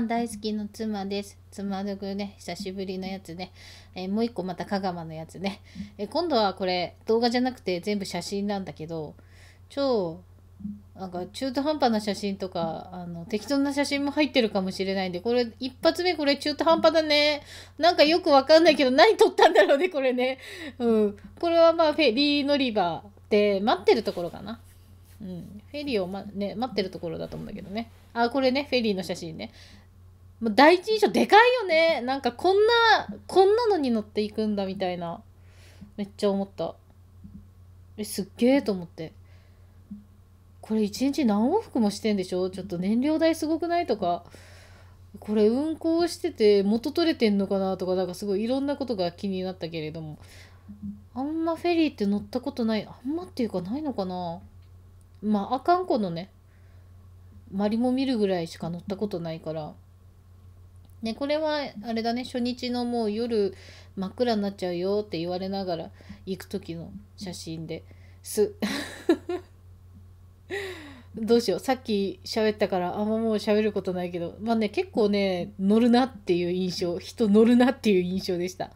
飯大好きの妻です。つまぬぐね、久しぶりのやつね。えー、もう一個また香川のやつね。えー、今度はこれ、動画じゃなくて全部写真なんだけど、超、なんか中途半端な写真とか、あの、適当な写真も入ってるかもしれないんで、これ、一発目これ中途半端だね。なんかよくわかんないけど、何撮ったんだろうね、これね。うん。これはまあ、フェリー乗り場で待ってるところかな。うん、フェリーを、まね、待ってるところだと思うんだけどね。あ、これね、フェリーの写真ね。ま第一印象でかいよねなんかこんなこんなのに乗っていくんだみたいなめっちゃ思ったえすっげえと思ってこれ一日何往復もしてんでしょちょっと燃料代すごくないとかこれ運行してて元取れてんのかなとかなんかすごいいろんなことが気になったけれどもあんまフェリーって乗ったことないあんまっていうかないのかなまああかんこのねマリモ見るぐらいしか乗ったことないからね、これはあれだね初日のもう夜真っ暗になっちゃうよって言われながら行く時の写真です。どうしようさっき喋ったからあんまもう喋ることないけどまあね結構ね乗るなっていう印象人乗るなっていう印象でした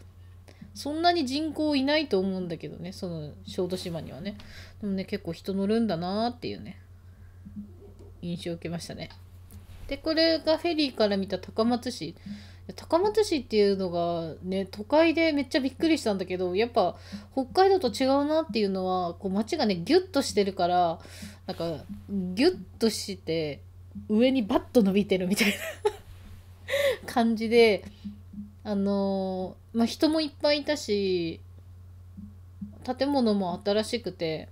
そんなに人口いないと思うんだけどねその小豆島にはねでもね結構人乗るんだなっていうね印象を受けましたねでこれがフェリーから見た高松市高松市っていうのがね都会でめっちゃびっくりしたんだけどやっぱ北海道と違うなっていうのはこう街がねギュッとしてるからなんかギュッとして上にバッと伸びてるみたいな 感じであのー、まあ、人もいっぱいいたし建物も新しくて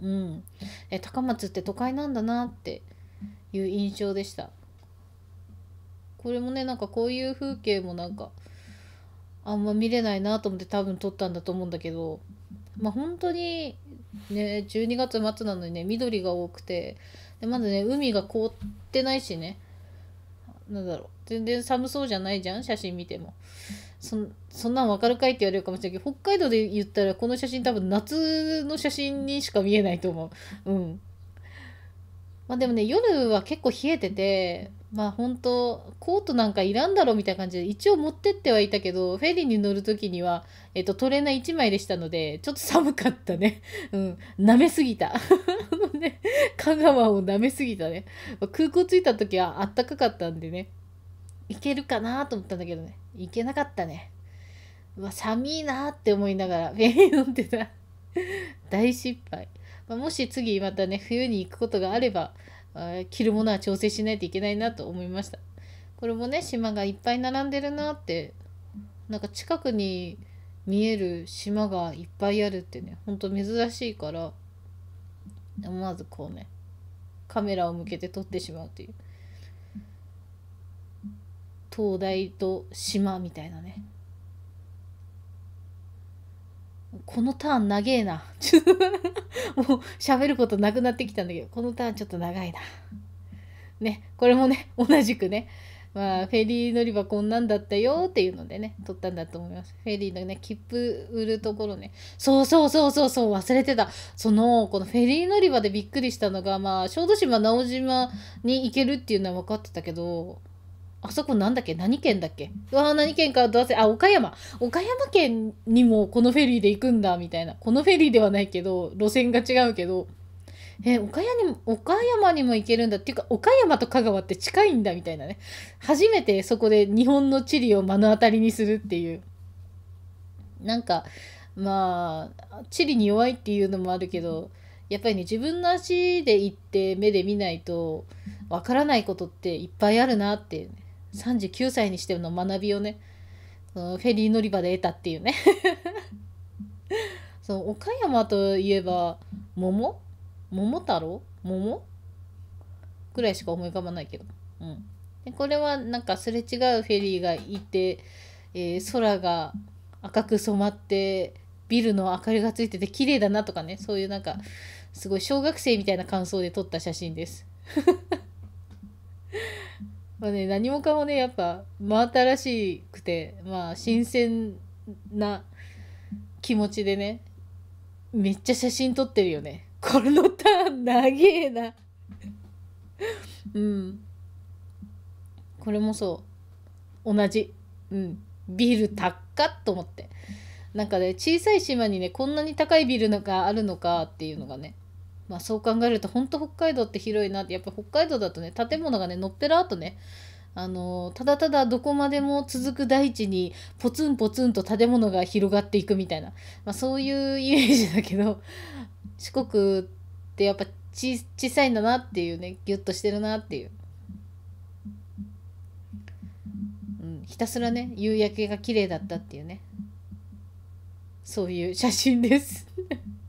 うんえ高松って都会なんだなっていう印象でしたこれもねなんかこういう風景もなんかあんま見れないなと思って多分撮ったんだと思うんだけどまあ本当にね12月末なのにね緑が多くてでまだね海が凍ってないしねなんだろう全然寒そうじゃないじゃん写真見てもそそんなんわかるかいって言われるかもしれないけど北海道で言ったらこの写真多分夏の写真にしか見えないと思ううんまあでもね、夜は結構冷えてて、まあ本当コートなんかいらんだろみたいな感じで、一応持ってってはいたけど、フェリーに乗る時には、えっと、トレーナー1枚でしたので、ちょっと寒かったね。うん、舐めすぎた。ね、香川を舐めすぎたね。空港着いた時はあったかかったんでね、行けるかなと思ったんだけどね、行けなかったね。うわ、寒いなって思いながら、フェリー乗ってた。大失敗。まあ、もし次またね冬に行くことがあれば着るものは調整しないといけないなと思いましたこれもね島がいっぱい並んでるなってなんか近くに見える島がいっぱいあるってねほんと珍しいから思わずこうねカメラを向けて撮ってしまうという灯台と島みたいなねこのターン長えな。もう喋ることなくなってきたんだけど、このターンちょっと長いな。ね、これもね、同じくね、まあ、フェリー乗り場こんなんだったよっていうのでね、撮ったんだと思います。フェリーのね、切符売るところね。そうそうそうそうそう、忘れてた。その、このフェリー乗り場でびっくりしたのが、まあ、小豆島、直島に行けるっていうのは分かってたけど、あそこなんだっけ何県だっけうわ何県か出せあ岡山岡山県にもこのフェリーで行くんだみたいなこのフェリーではないけど路線が違うけどえ岡山にも岡山にも行けるんだっていうか岡山と香川って近いんだみたいなね初めてそこで日本の地理を目の当たりにするっていうなんかまあ地理に弱いっていうのもあるけどやっぱりね自分の足で行って目で見ないとわからないことっていっぱいあるなって、ね、39歳にしての学びをねフェリー乗り場で得たっていうね その岡山といえば桃桃太郎桃ぐらいしか思い浮かばないけど、うん、でこれはなんかすれ違うフェリーがいて、えー、空が赤く染まってビルの明かりがついてて綺麗だなとかねそういうなんかすごい小学生みたいな感想で撮った写真ですまあね、何もかもねやっぱ真新しくてまあ新鮮な気持ちでねめっちゃ写真撮ってるよねこのターン長えなうんこれもそう同じうんビル高っと思ってなんかね小さい島にねこんなに高いビルがあるのかっていうのがねまあそう考えると本当北海道って広いなってやっぱ北海道だとね建物がねのっぺらあとねあのただただどこまでも続く大地にポツンポツンと建物が広がっていくみたいな、まあ、そういうイメージだけど四国ってやっぱち小さいんだなっていうねギュッとしてるなっていう、うん、ひたすらね夕焼けが綺麗だったっていうねそういう写真です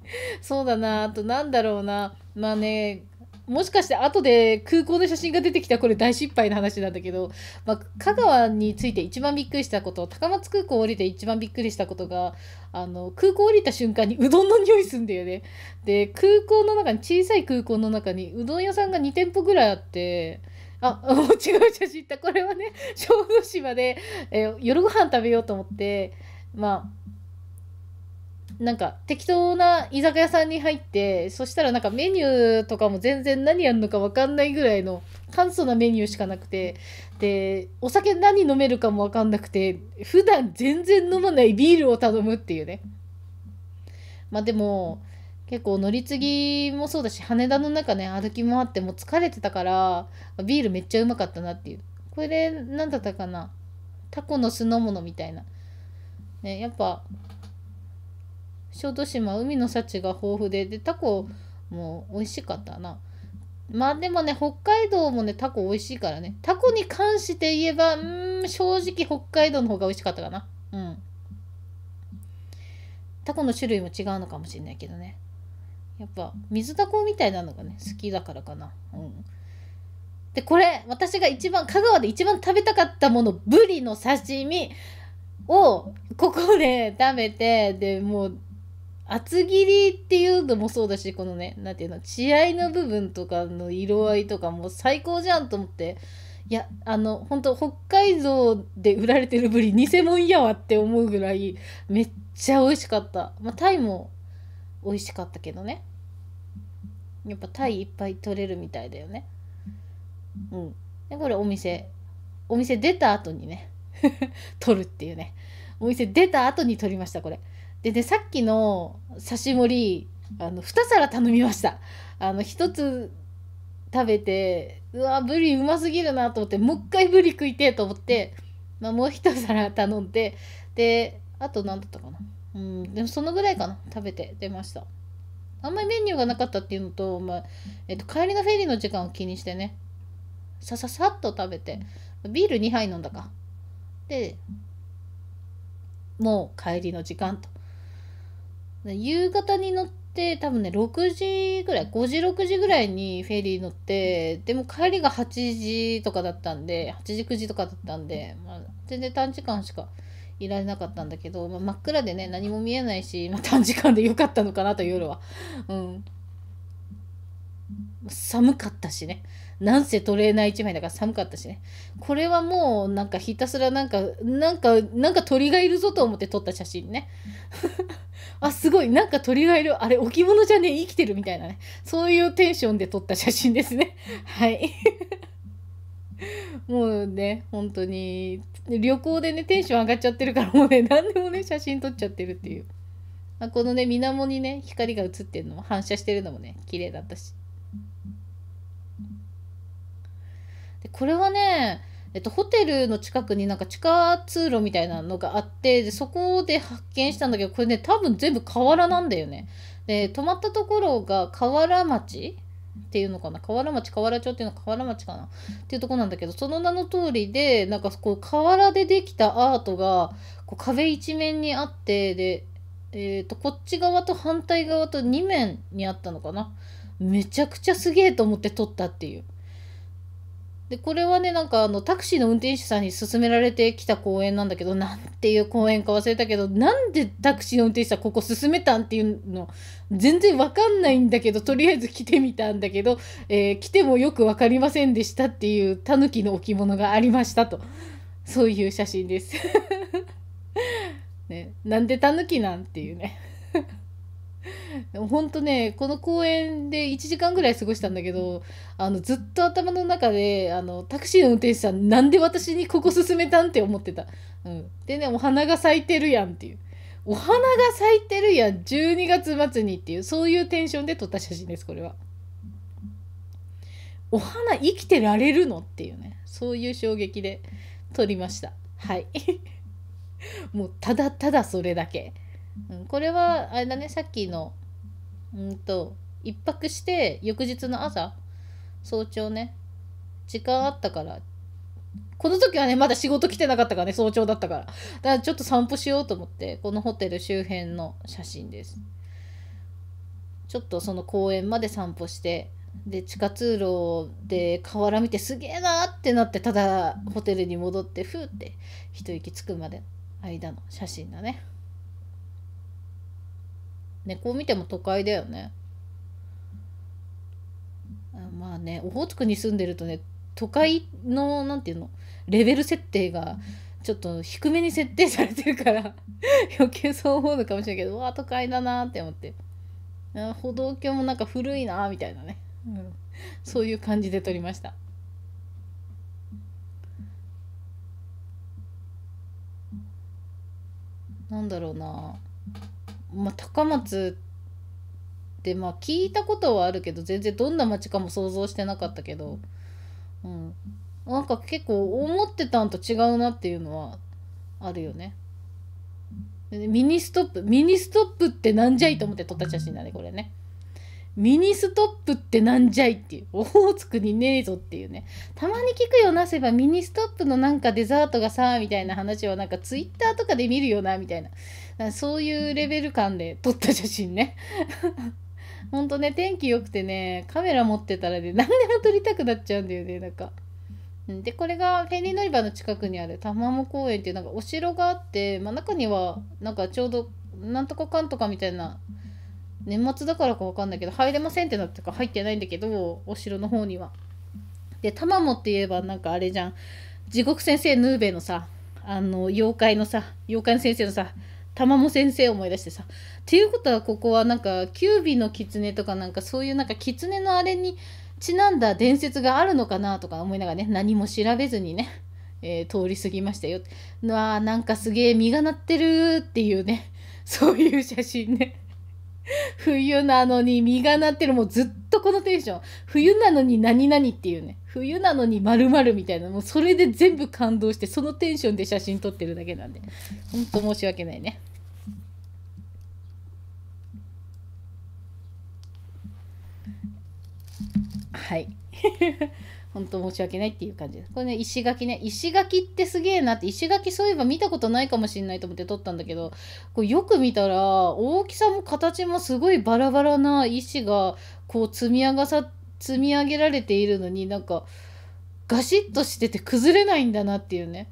そうだなあとなんだろうなまあねもしかして後で空港の写真が出てきたこれ大失敗な話なんだけど、まあ、香川について一番びっくりしたこと高松空港降りて一番びっくりしたことがあの空港降りた瞬間にうどんの匂いすんだよね。で空港の中に小さい空港の中にうどん屋さんが2店舗ぐらいあって。あ、違う写真だ。これはね、小豆島で、えー、夜ご飯食べようと思って、まあ、なんか適当な居酒屋さんに入ってそしたらなんかメニューとかも全然何やるのか分かんないぐらいの簡素なメニューしかなくてでお酒何飲めるかも分かんなくて普段全然飲まないビールを頼むっていうねまあでも結構乗り継ぎもそうだし羽田の中ね歩き回ってもう疲れてたからビールめっちゃうまかったなっていうこれで何だったかなタコの酢の物みたいなねやっぱ小豆島海の幸が豊富ででタコも美味しかったなまあでもね北海道もねタコ美味しいからねタコに関して言えばうん正直北海道の方が美味しかったかなうんタコの種類も違うのかもしれないけどねやっぱ水タコみたいなのがね好きだからかなうんでこれ私が一番香川で一番食べたかったものブリの刺身をここで食べてでもう厚切りっていうのもそうだしこのね何ていうの血合いの部分とかの色合いとかも最高じゃんと思っていやあの本当北海道で売られてるぶり偽物やわって思うぐらいめっちゃ美味しかった、まあ、タイも美味しかったけどねやっぱタイいっぱい取れるみたいだよねうんでこれお店お店出た後にね 取るっていうねお店出た後に取りましたこれ。でねさっきの刺し盛りあの2皿頼みましたあの1つ食べてうわブリうますぎるなと思ってもう一回ブリ食いてと思って、まあ、もう1皿頼んでであと何だったかなうんでもそのぐらいかな食べて出ましたあんまりメニューがなかったっていうのと,、まあえっと帰りのフェリーの時間を気にしてねさささっと食べてビール2杯飲んだかでもう帰りの時間と夕方に乗って多分ね6時ぐらい5時6時ぐらいにフェリー乗ってでも帰りが8時とかだったんで8時9時とかだったんで、まあ、全然短時間しかいられなかったんだけど、まあ、真っ暗でね何も見えないし、まあ、短時間でよかったのかなと夜は。うん寒かったしね。なんせトレーナー1枚だから寒かったしね。これはもうなんかひたすらなんか、なんか、なんか鳥がいるぞと思って撮った写真ね。あ、すごい、なんか鳥がいる。あれ、置物じゃねえ、生きてるみたいなね。そういうテンションで撮った写真ですね。はい。もうね、本当に、旅行でね、テンション上がっちゃってるから、もうね、何でもね、写真撮っちゃってるっていう。まあ、このね、水面にね、光が映ってるのも、反射してるのもね、綺麗だったし。これはね、えっと、ホテルの近くになんか地下通路みたいなのがあってでそこで発見したんだけどこれね多分全部河原なんだよね。で泊まったところが河原町っていうのかな河原町河原町っていうのは河原町かなっていうとこなんだけどその名の通りでなんかこう河原でできたアートがこう壁一面にあってで、えー、とこっち側と反対側と2面にあったのかなめちゃくちゃすげえと思って撮ったっていう。でこれはねなんかあのタクシーの運転手さんに勧められてきた公園なんだけどなんていう公園か忘れたけどなんでタクシーの運転手さんここ勧めたんっていうの全然わかんないんだけどとりあえず来てみたんだけど、えー、来てもよく分かりませんでしたっていうタヌキの置物がありましたとそういう写真です ね、なんでタヌキなんっていうね でもほんとねこの公園で1時間ぐらい過ごしたんだけどあのずっと頭の中であのタクシーの運転手さんなんで私にここ進めたんって思ってた、うん、でねお花が咲いてるやんっていうお花が咲いてるやん12月末にっていうそういうテンションで撮った写真ですこれはお花生きてられるのっていうねそういう衝撃で撮りましたはい もうただただそれだけ。うん、これはあれだねさっきのうんと一泊して翌日の朝早朝ね時間あったからこの時はねまだ仕事来てなかったからね早朝だったからだからちょっと散歩しようと思ってこのホテル周辺の写真ですちょっとその公園まで散歩してで地下通路で河原見てすげえなってなってただホテルに戻ってふーって一息つくまで間の写真だね。こう見ても都会だよねまあねオホーツクに住んでるとね都会の何ていうのレベル設定がちょっと低めに設定されてるから 余計そう思うのかもしれないけどわあ都会だなって思って歩道橋もなんか古いなみたいなね、うん、そういう感じで撮りました。なんだろうなまあ、高松ってまあ聞いたことはあるけど全然どんな町かも想像してなかったけど、うん、なんか結構思ってたんと違うなっていうのはあるよね。ミニストップミニストップってなんじゃいと思って撮った写真だねこれね。ミニストップってなんじゃいっていうオホーツクにねえぞっていうねたまに聞くよなせばミニストップのなんかデザートがさみたいな話はなんかツイッターとかで見るよなみたいなそういうレベル感で撮った写真ねほんとね天気良くてねカメラ持ってたらね何でも撮りたくなっちゃうんだよねなんか。でこれがフェリー乗り場の近くにある玉も公園っていうなんかお城があって、まあ、中にはなんかちょうどなんとかかんとかみたいな年末だからかわかんないけど入れませんってなってか入ってないんだけどお城の方には。で玉もって言えばなんかあれじゃん地獄先生ヌーベのさあの妖怪のさ妖怪の先生のさ玉も先生思い出してさ。っていうことはここはなんかキュービの狐とかなんかそういうなんか狐のあれにちなんだ伝説があるのかなとか思いながらね何も調べずにね、えー、通り過ぎましたよ。わあなんかすげえ実がなってるっていうねそういう写真ね。冬なのに実がなってるもうずっとこのテンション冬なのに何々っていうね冬なのに丸々みたいなもうそれで全部感動してそのテンションで写真撮ってるだけなんでほんと申し訳ないね。はい。本 当申し訳ないっていう感じこれね、石垣ね。石垣ってすげえなって、石垣そういえば見たことないかもしんないと思って撮ったんだけど、こうよく見たら、大きさも形もすごいバラバラな石が、こう積み上がさ積み上げられているのになんかガシッとしてて崩れないんだなっていうね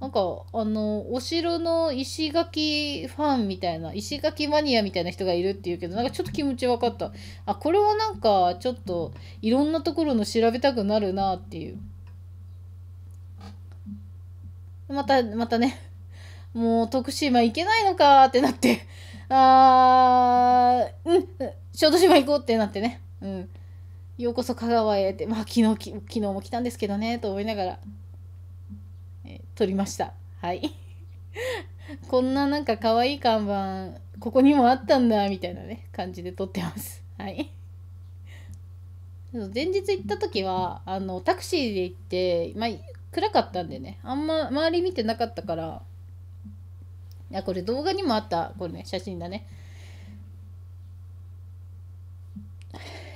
なんかあのお城の石垣ファンみたいな石垣マニアみたいな人がいるっていうけどなんかちょっと気持ち分かったあこれはなんかちょっといろんなところの調べたくなるなっていうまたまたねもう徳島行けないのかってなってあーうん小豆島行こうってなってねうんようこそ香川へ」って「まあ昨日昨日も来たんですけどね」と思いながら、えー、撮りましたはい こんななんか可愛い看板ここにもあったんだみたいなね感じで撮ってますはい前日行った時はあのタクシーで行って、まあ、暗かったんでねあんま周り見てなかったからいやこれ動画にもあったこれね写真だね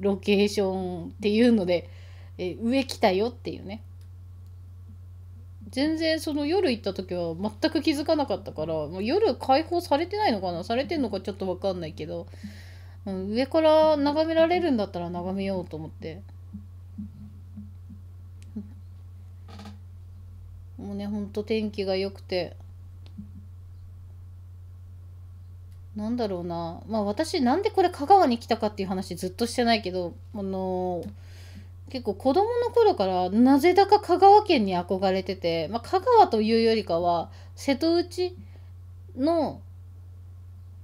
ロケーションっていうので、え上来たよっていうね全然その夜行った時は全く気づかなかったからもう夜解放されてないのかなされてんのかちょっと分かんないけど、うん、上から眺められるんだったら眺めようと思ってもうねほんと天気が良くてなんだろうなまあ私なんでこれ香川に来たかっていう話ずっとしてないけどあの結構子供の頃からなぜだか香川県に憧れてて、まあ、香川というよりかは瀬戸内の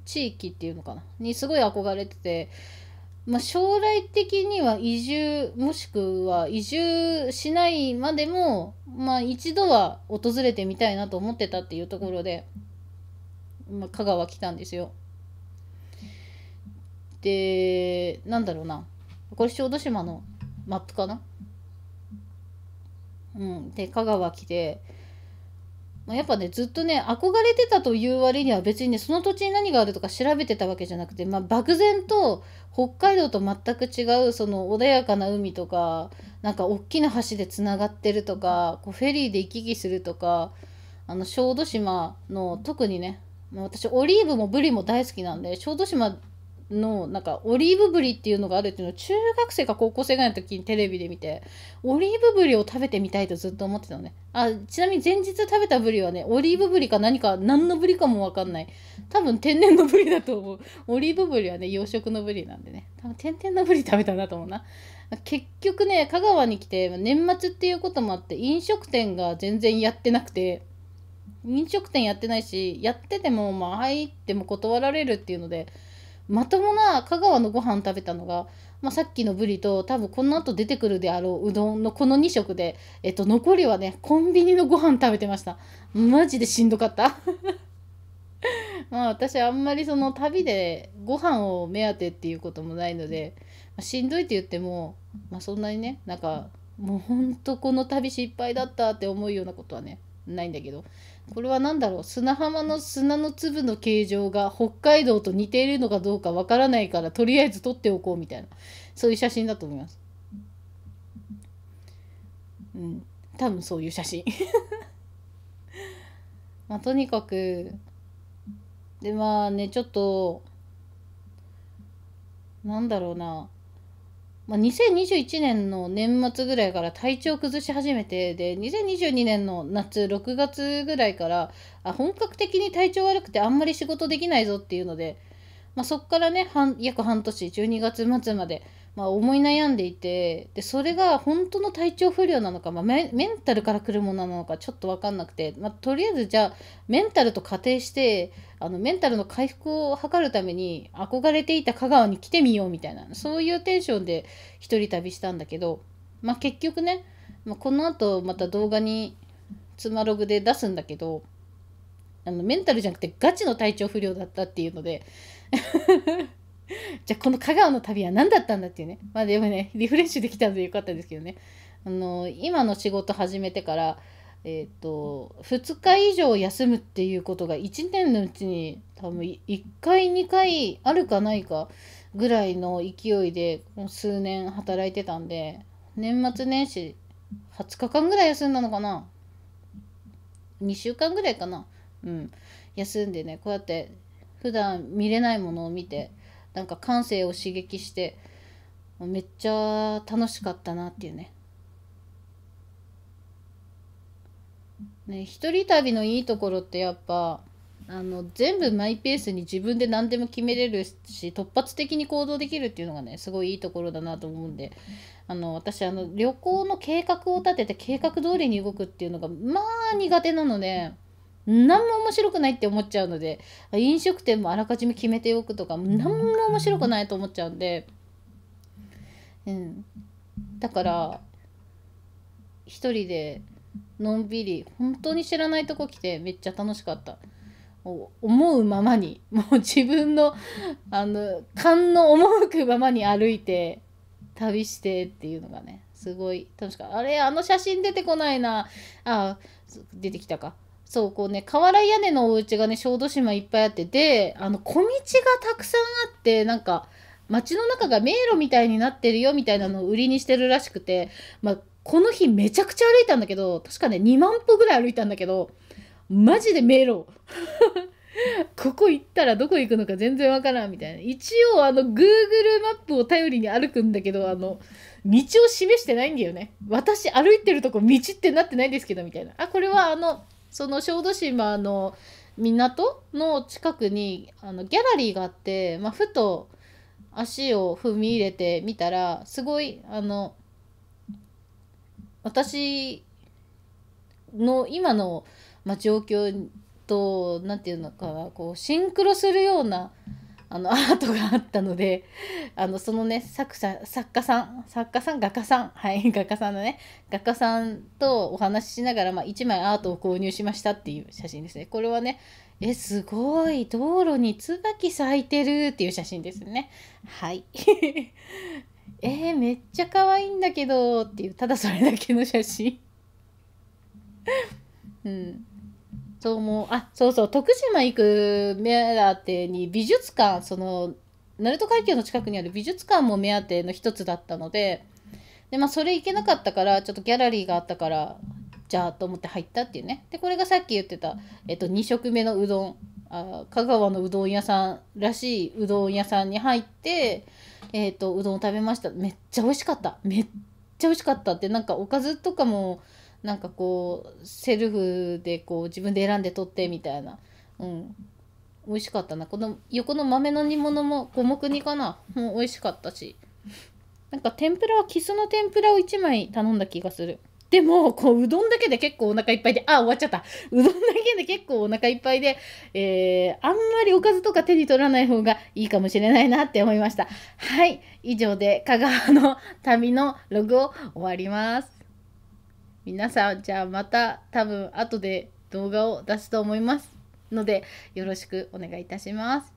地域っていうのかなにすごい憧れてて、まあ、将来的には移住もしくは移住しないまでも、まあ、一度は訪れてみたいなと思ってたっていうところで。うんまあ、香川来たんですよ。でなんだろうなこれ小豆島のマップかなうん、で香川来て、まあ、やっぱねずっとね憧れてたという割には別にねその土地に何があるとか調べてたわけじゃなくて、まあ、漠然と北海道と全く違うその穏やかな海とかなんか大きな橋でつながってるとかこうフェリーで行き来するとかあの小豆島の特にねもう私オリーブもブリも大好きなんで小豆島のなんかオリーブブリっていうのがあるっていうのを中学生か高校生ぐらいの時にテレビで見てオリーブブリを食べてみたいとずっと思ってたのねあちなみに前日食べたブリはねオリーブブリか何か何のブリかも分かんない多分天然のブリだと思うオリーブブリはね養殖のブリなんでね多分天然のブリ食べたなと思うな結局ね香川に来て年末っていうこともあって飲食店が全然やってなくて飲食店やってないしやっててもまあ入っても断られるっていうのでまともな香川のご飯食べたのが、まあ、さっきのブリと多分この後出てくるであろううどんのこの2食で、えっと、残りはねコンビニのご飯食べてましたマジでしんどかった まあ私あんまりその旅でご飯を目当てっていうこともないので、まあ、しんどいって言っても、まあ、そんなにねなんかもうほんとこの旅失敗だったって思うようなことはねないんだけどこれは何だろう砂浜の砂の粒の形状が北海道と似ているのかどうかわからないからとりあえず撮っておこうみたいなそういう写真だと思います。うん、多分そういう写真 まあ、とにかくでまあねちょっとなんだろうなまあ、2021年の年末ぐらいから体調崩し始めてで2022年の夏6月ぐらいからあ本格的に体調悪くてあんまり仕事できないぞっていうので、まあ、そっからね半約半年12月末までまあ、思い悩んでいてでそれが本当の体調不良なのか、まあ、メンタルからくるものなのかちょっと分かんなくて、まあ、とりあえずじゃあメンタルと仮定してあのメンタルの回復を図るために憧れていた香川に来てみようみたいなそういうテンションで一人旅したんだけど、まあ、結局ね、まあ、このあとまた動画につまログで出すんだけどあのメンタルじゃなくてガチの体調不良だったっていうので じゃあこの香川の旅は何だったんだっていうねまあでもねリフレッシュできたんでよかったですけどねあの今の仕事始めてからえっ、と2日以上休むっていうことが1年のうちに多分1回2回あるかないかぐらいの勢いで数年働いてたんで年末年始20日間ぐらい休んだのかな2週間ぐらいかなうん休んでねこうやって普段見れないものを見てなんか感性を刺激してめっちゃ楽しかったなっていうね。ね一人旅のいいところってやっぱあの全部マイペースに自分で何でも決めれるし突発的に行動できるっていうのがねすごいいいところだなと思うんであの私あの旅行の計画を立てて計画通りに動くっていうのがまあ苦手なので、ね。何も面白くないって思っちゃうので飲食店もあらかじめ決めておくとか何も面白くないと思っちゃうんで、うん、だから一人でのんびり本当に知らないとこ来てめっちゃ楽しかった。思うままにもう自分のあの勘の赴くままに歩いて旅してっていうのがねすごい楽しかったあれあの写真出てこないなあ出てきたかそうこうね瓦屋根のお家がね小豆島いっぱいあってであの小道がたくさんあってなんか街の中が迷路みたいになってるよみたいなのを売りにしてるらしくて、まあ、この日めちゃくちゃ歩いたんだけど確かね2万歩ぐらい歩いたんだけどマジで迷路 ここ行ったらどこ行くのか全然わからんみたいな一応あの Google マップを頼りに歩くんだけどあの道を示してないんだよね私歩いてるとこ道ってなってないんですけどみたいなあこれはあのその小豆島の港の近くにあのギャラリーがあって、まあ、ふと足を踏み入れてみたらすごいあの私の今の、まあ、状況と何て言うのかなこうシンクロするような。あのアートがあったのであのそのね作者作家さん作家さん画家さんはい画家さんのね画家さんとお話ししながら、まあ、1枚アートを購入しましたっていう写真ですねこれはねえすごい道路に椿咲いてるっていう写真ですねはい えー、めっちゃ可愛いんだけどっていうただそれだけの写真うんあそうそう徳島行く目当てに美術館その鳴門海峡の近くにある美術館も目当ての一つだったのでで、まあ、それ行けなかったからちょっとギャラリーがあったからじゃあと思って入ったっていうねでこれがさっき言ってた、えっと、2食目のうどんあ香川のうどん屋さんらしいうどん屋さんに入って、えっと、うどんを食べましためっちゃ美味しかっためっちゃ美味しかったってなんかおかずとかもなんかこうセルフでこう自分で選んで取ってみたいな、うん、美味しかったなこの横の豆の煮物も五目煮かなもう美味しかったしなんか天ぷらはキスの天ぷらを1枚頼んだ気がするでもこううどんだけで結構お腹いっぱいであ終わっちゃったうどんだけで結構お腹いっぱいで、えー、あんまりおかずとか手に取らない方がいいかもしれないなって思いましたはい以上で香川の旅のログを終わります皆さん、じゃあまた多分後で動画を出すと思いますので、よろしくお願いいたします。